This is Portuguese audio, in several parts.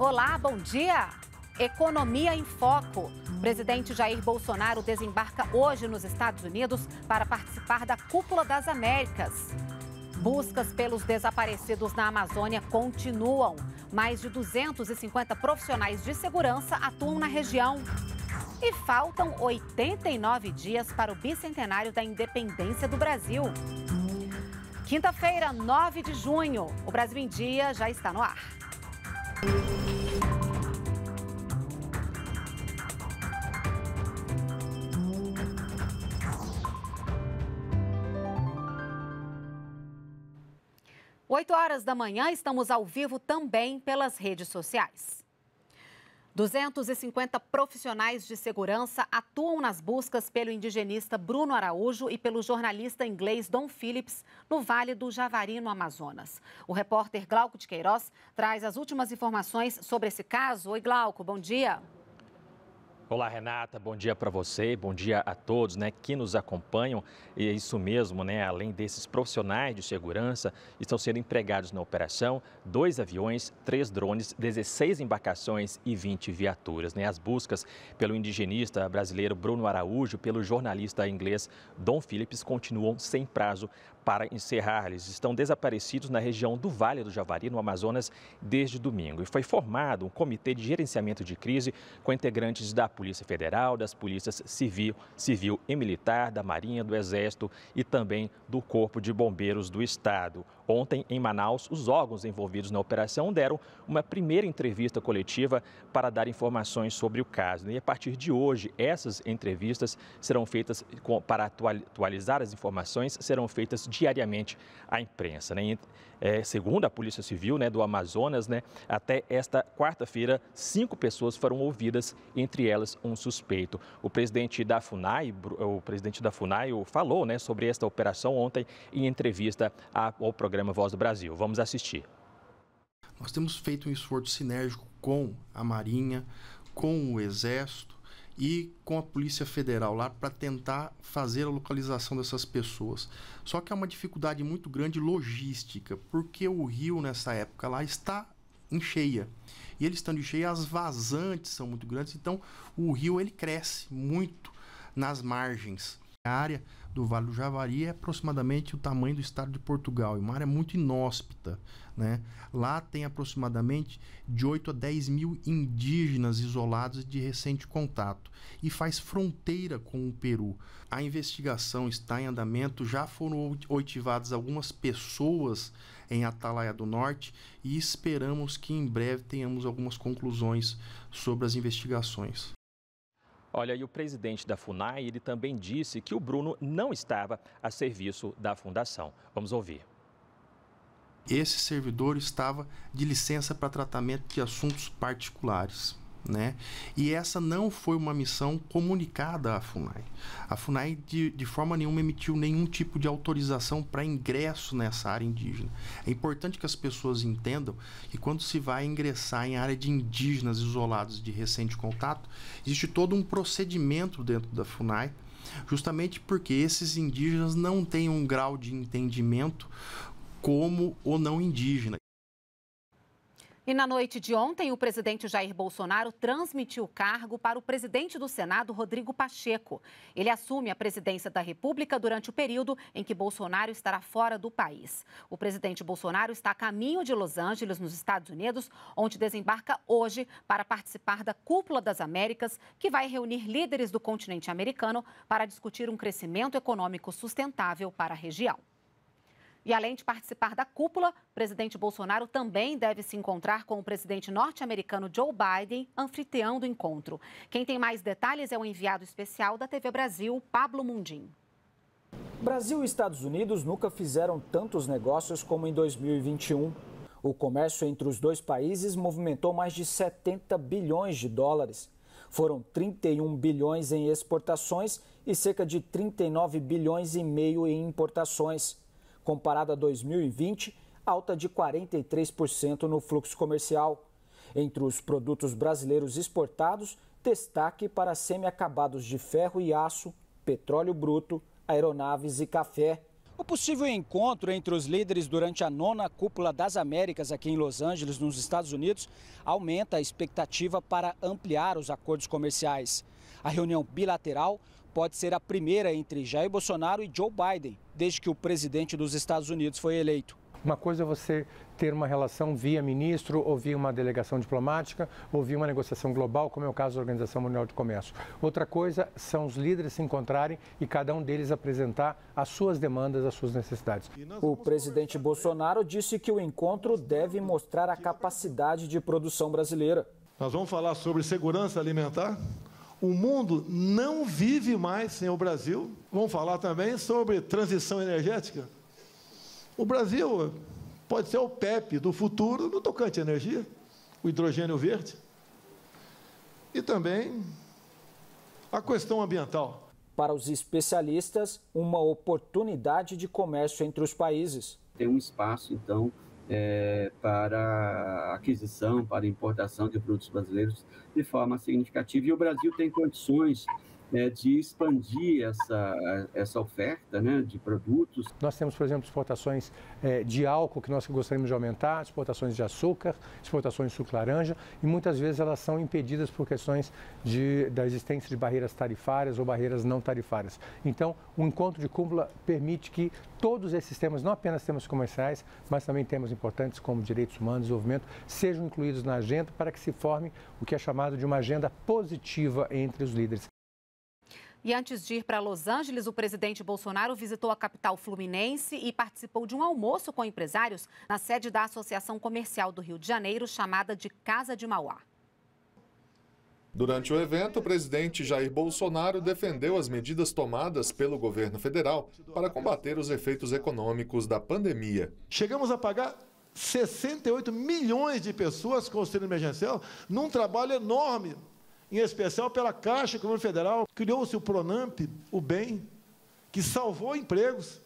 Olá, bom dia. Economia em Foco. presidente Jair Bolsonaro desembarca hoje nos Estados Unidos para participar da Cúpula das Américas. Buscas pelos desaparecidos na Amazônia continuam. Mais de 250 profissionais de segurança atuam na região. E faltam 89 dias para o bicentenário da independência do Brasil. Quinta-feira, 9 de junho. O Brasil em Dia já está no ar. 8 horas da manhã, estamos ao vivo também pelas redes sociais. 250 profissionais de segurança atuam nas buscas pelo indigenista Bruno Araújo e pelo jornalista inglês Don Phillips no Vale do Javari, no Amazonas. O repórter Glauco de Queiroz traz as últimas informações sobre esse caso. Oi, Glauco, bom dia. Bom dia. Olá, Renata. Bom dia para você, bom dia a todos né, que nos acompanham. E é isso mesmo, né? Além desses profissionais de segurança, estão sendo empregados na operação dois aviões, três drones, 16 embarcações e 20 viaturas. Né? As buscas pelo indigenista brasileiro Bruno Araújo, pelo jornalista inglês Don Phillips, continuam sem prazo para encerrar, eles estão desaparecidos na região do Vale do Javari, no Amazonas, desde domingo. E foi formado um comitê de gerenciamento de crise com integrantes da Polícia Federal, das polícias civil, civil e militar, da Marinha, do Exército e também do Corpo de Bombeiros do Estado. Ontem, em Manaus, os órgãos envolvidos na operação deram uma primeira entrevista coletiva para dar informações sobre o caso. Né? E a partir de hoje, essas entrevistas serão feitas para atualizar as informações, serão feitas diariamente à imprensa. Né? É, segundo a Polícia Civil né, do Amazonas, né, até esta quarta-feira, cinco pessoas foram ouvidas, entre elas um suspeito. O presidente da FUNAI, o presidente da FUNAI falou né, sobre esta operação ontem em entrevista ao programa programa Voz do Brasil. Vamos assistir. Nós temos feito um esforço sinérgico com a Marinha, com o Exército e com a Polícia Federal lá para tentar fazer a localização dessas pessoas. Só que é uma dificuldade muito grande logística, porque o rio nessa época lá está em cheia. E ele estando em cheia, as vazantes são muito grandes, então o rio ele cresce muito nas margens. A área do Vale do Javari é aproximadamente o tamanho do estado de Portugal, e uma área muito inóspita. Né? Lá tem aproximadamente de 8 a 10 mil indígenas isolados de recente contato e faz fronteira com o Peru. A investigação está em andamento, já foram oitivadas algumas pessoas em Atalaia do Norte e esperamos que em breve tenhamos algumas conclusões sobre as investigações. Olha, e o presidente da FUNAI, ele também disse que o Bruno não estava a serviço da fundação. Vamos ouvir. Esse servidor estava de licença para tratamento de assuntos particulares. Né? E essa não foi uma missão comunicada à FUNAI. A FUNAI, de, de forma nenhuma, emitiu nenhum tipo de autorização para ingresso nessa área indígena. É importante que as pessoas entendam que, quando se vai ingressar em área de indígenas isolados de recente contato, existe todo um procedimento dentro da FUNAI justamente porque esses indígenas não têm um grau de entendimento como o não indígena. E na noite de ontem, o presidente Jair Bolsonaro transmitiu o cargo para o presidente do Senado, Rodrigo Pacheco. Ele assume a presidência da República durante o período em que Bolsonaro estará fora do país. O presidente Bolsonaro está a caminho de Los Angeles, nos Estados Unidos, onde desembarca hoje para participar da Cúpula das Américas, que vai reunir líderes do continente americano para discutir um crescimento econômico sustentável para a região. E além de participar da cúpula, o presidente Bolsonaro também deve se encontrar com o presidente norte-americano Joe Biden, anfitrião do encontro. Quem tem mais detalhes é o enviado especial da TV Brasil, Pablo Mundim. Brasil e Estados Unidos nunca fizeram tantos negócios como em 2021. O comércio entre os dois países movimentou mais de 70 bilhões de dólares. Foram 31 bilhões em exportações e cerca de 39 bilhões e meio em importações. Comparado a 2020, alta de 43% no fluxo comercial. Entre os produtos brasileiros exportados, destaque para semiacabados de ferro e aço, petróleo bruto, aeronaves e café. O possível encontro entre os líderes durante a nona cúpula das Américas aqui em Los Angeles, nos Estados Unidos, aumenta a expectativa para ampliar os acordos comerciais. A reunião bilateral pode ser a primeira entre Jair Bolsonaro e Joe Biden, desde que o presidente dos Estados Unidos foi eleito. Uma coisa é você ter uma relação via ministro, ou via uma delegação diplomática, ou via uma negociação global, como é o caso da Organização Mundial de Comércio. Outra coisa são os líderes se encontrarem e cada um deles apresentar as suas demandas, as suas necessidades. O presidente né? Bolsonaro disse que o encontro deve mostrar a capacidade de produção brasileira. Nós vamos falar sobre segurança alimentar, o mundo não vive mais sem o Brasil. Vamos falar também sobre transição energética. O Brasil pode ser o PEP do futuro no tocante à energia, o hidrogênio verde. E também a questão ambiental. Para os especialistas, uma oportunidade de comércio entre os países. Tem um espaço, então, é, para aquisição, para importação de produtos brasileiros de forma significativa. E o Brasil tem condições é, de expandir essa, essa oferta né, de produtos. Nós temos, por exemplo, exportações é, de álcool que nós gostaríamos de aumentar, exportações de açúcar, exportações de suco laranja, e muitas vezes elas são impedidas por questões de, da existência de barreiras tarifárias ou barreiras não tarifárias. Então, o encontro de cúpula permite que todos esses temas, não apenas temas comerciais, mas também temas importantes como direitos humanos, desenvolvimento, sejam incluídos na agenda para que se forme o que é chamado de uma agenda positiva entre os líderes. E antes de ir para Los Angeles, o presidente Bolsonaro visitou a capital fluminense e participou de um almoço com empresários na sede da Associação Comercial do Rio de Janeiro, chamada de Casa de Mauá. Durante o evento, o presidente Jair Bolsonaro defendeu as medidas tomadas pelo governo federal para combater os efeitos econômicos da pandemia. Chegamos a pagar 68 milhões de pessoas com o auxílio emergencial num trabalho enorme em especial pela Caixa Econômica Federal, criou-se o Pronamp, o bem, que salvou empregos.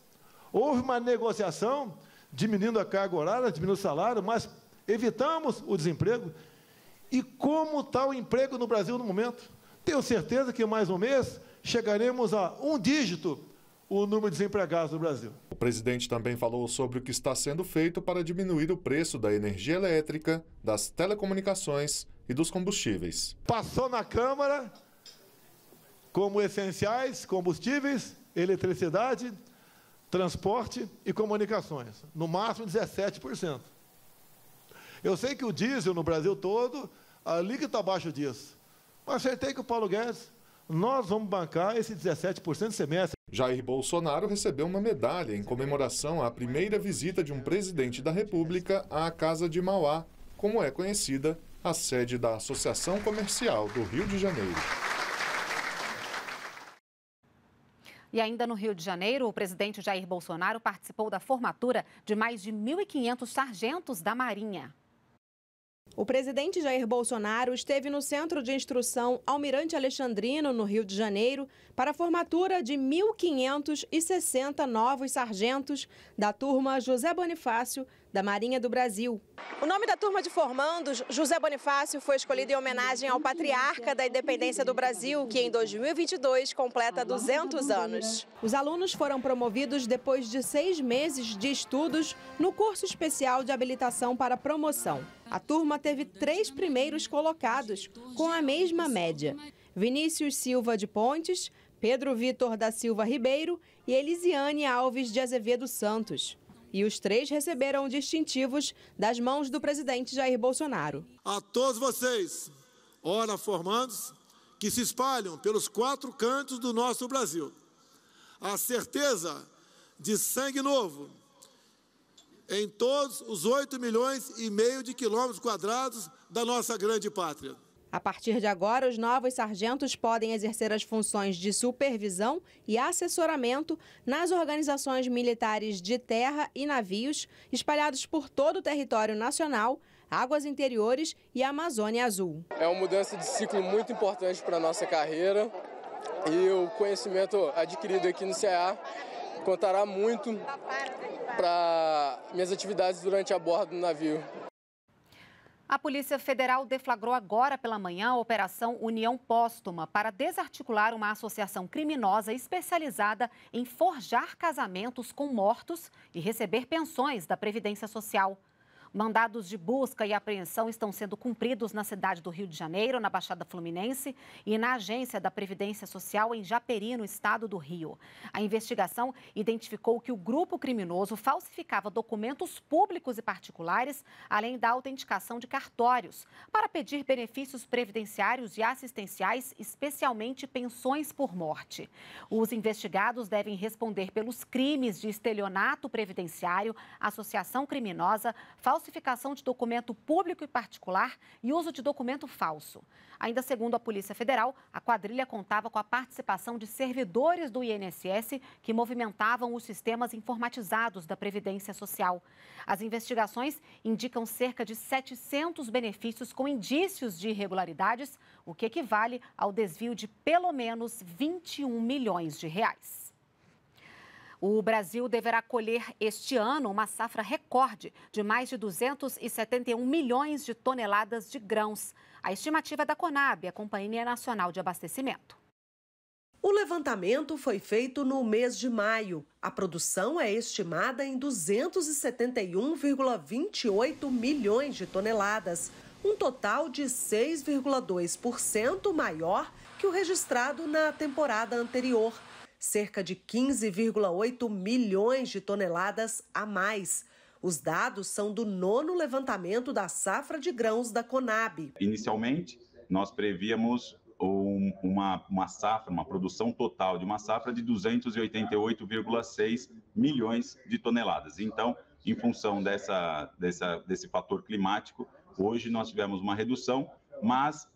Houve uma negociação, diminuindo a carga horária, diminuindo o salário, mas evitamos o desemprego. E como está o emprego no Brasil no momento? Tenho certeza que mais um mês chegaremos a um dígito o número de desempregados no Brasil. O presidente também falou sobre o que está sendo feito para diminuir o preço da energia elétrica, das telecomunicações e dos combustíveis. Passou na Câmara como essenciais combustíveis, eletricidade, transporte e comunicações, no máximo 17%. Eu sei que o diesel no Brasil todo, a líquida está abaixo disso. Mas acertei com o Paulo Guedes, nós vamos bancar esse 17% de semestre. Jair Bolsonaro recebeu uma medalha em comemoração à primeira visita de um presidente da República à Casa de Mauá, como é conhecida a sede da Associação Comercial do Rio de Janeiro. E ainda no Rio de Janeiro, o presidente Jair Bolsonaro participou da formatura de mais de 1.500 sargentos da Marinha. O presidente Jair Bolsonaro esteve no Centro de Instrução Almirante Alexandrino, no Rio de Janeiro, para a formatura de 1.560 novos sargentos da turma José Bonifácio da Marinha do Brasil. O nome da turma de formandos, José Bonifácio, foi escolhido em homenagem ao patriarca da independência do Brasil, que em 2022 completa 200 anos. Os alunos foram promovidos depois de seis meses de estudos no curso especial de habilitação para promoção. A turma teve três primeiros colocados, com a mesma média. Vinícius Silva de Pontes, Pedro Vitor da Silva Ribeiro e Elisiane Alves de Azevedo Santos e os três receberam distintivos das mãos do presidente Jair Bolsonaro. A todos vocês, ora formandos, que se espalham pelos quatro cantos do nosso Brasil, a certeza de sangue novo em todos os 8 milhões e meio de quilômetros quadrados da nossa grande pátria. A partir de agora, os novos sargentos podem exercer as funções de supervisão e assessoramento nas organizações militares de terra e navios espalhados por todo o território nacional, águas interiores e Amazônia Azul. É uma mudança de ciclo muito importante para a nossa carreira e o conhecimento adquirido aqui no CEA contará muito para minhas atividades durante a bordo do navio. A Polícia Federal deflagrou agora pela manhã a Operação União Póstuma para desarticular uma associação criminosa especializada em forjar casamentos com mortos e receber pensões da Previdência Social. Mandados de busca e apreensão estão sendo cumpridos na cidade do Rio de Janeiro, na Baixada Fluminense e na Agência da Previdência Social em Japeri, no estado do Rio. A investigação identificou que o grupo criminoso falsificava documentos públicos e particulares, além da autenticação de cartórios, para pedir benefícios previdenciários e assistenciais, especialmente pensões por morte. Os investigados devem responder pelos crimes de estelionato previdenciário, associação criminosa, falsificação falsificação de documento público e particular e uso de documento falso. Ainda segundo a Polícia Federal, a quadrilha contava com a participação de servidores do INSS que movimentavam os sistemas informatizados da Previdência Social. As investigações indicam cerca de 700 benefícios com indícios de irregularidades, o que equivale ao desvio de pelo menos 21 milhões de reais. O Brasil deverá colher este ano uma safra recorde de mais de 271 milhões de toneladas de grãos. A estimativa é da Conab, a Companhia Nacional de Abastecimento. O levantamento foi feito no mês de maio. A produção é estimada em 271,28 milhões de toneladas, um total de 6,2% maior que o registrado na temporada anterior cerca de 15,8 milhões de toneladas a mais. Os dados são do nono levantamento da safra de grãos da Conab. Inicialmente, nós prevíamos uma, uma safra, uma produção total de uma safra de 288,6 milhões de toneladas. Então, em função dessa, dessa, desse fator climático, hoje nós tivemos uma redução, mas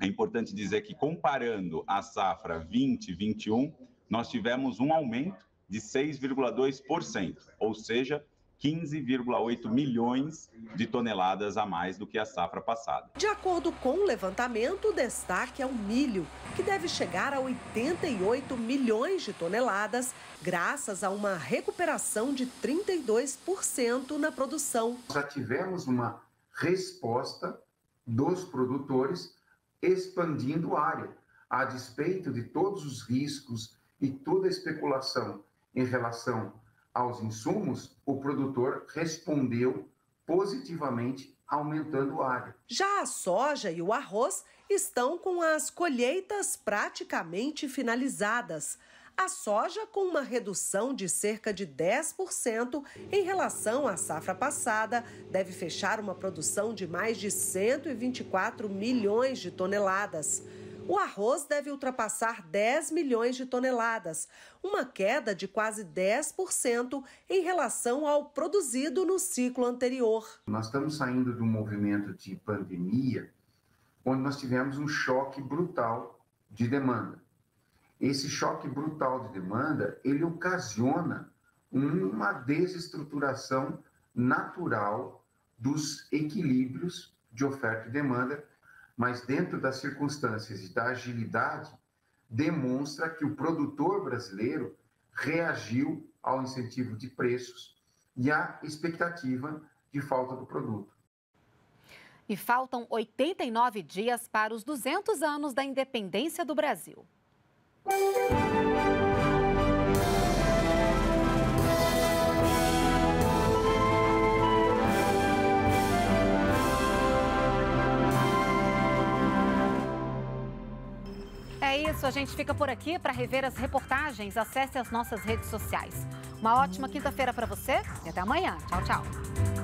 é importante dizer que comparando a safra 2021, nós tivemos um aumento de 6,2%, ou seja, 15,8 milhões de toneladas a mais do que a safra passada. De acordo com o levantamento, o destaque é o milho, que deve chegar a 88 milhões de toneladas, graças a uma recuperação de 32% na produção. Já tivemos uma resposta dos produtores expandindo a área, a despeito de todos os riscos e toda especulação em relação aos insumos, o produtor respondeu positivamente, aumentando a área. Já a soja e o arroz estão com as colheitas praticamente finalizadas. A soja com uma redução de cerca de 10% em relação à safra passada deve fechar uma produção de mais de 124 milhões de toneladas. O arroz deve ultrapassar 10 milhões de toneladas, uma queda de quase 10% em relação ao produzido no ciclo anterior. Nós estamos saindo de um movimento de pandemia onde nós tivemos um choque brutal de demanda. Esse choque brutal de demanda, ele ocasiona uma desestruturação natural dos equilíbrios de oferta e demanda mas dentro das circunstâncias e da agilidade, demonstra que o produtor brasileiro reagiu ao incentivo de preços e à expectativa de falta do produto. E faltam 89 dias para os 200 anos da independência do Brasil. isso, a gente fica por aqui para rever as reportagens. Acesse as nossas redes sociais. Uma ótima quinta-feira para você e até amanhã. Tchau, tchau.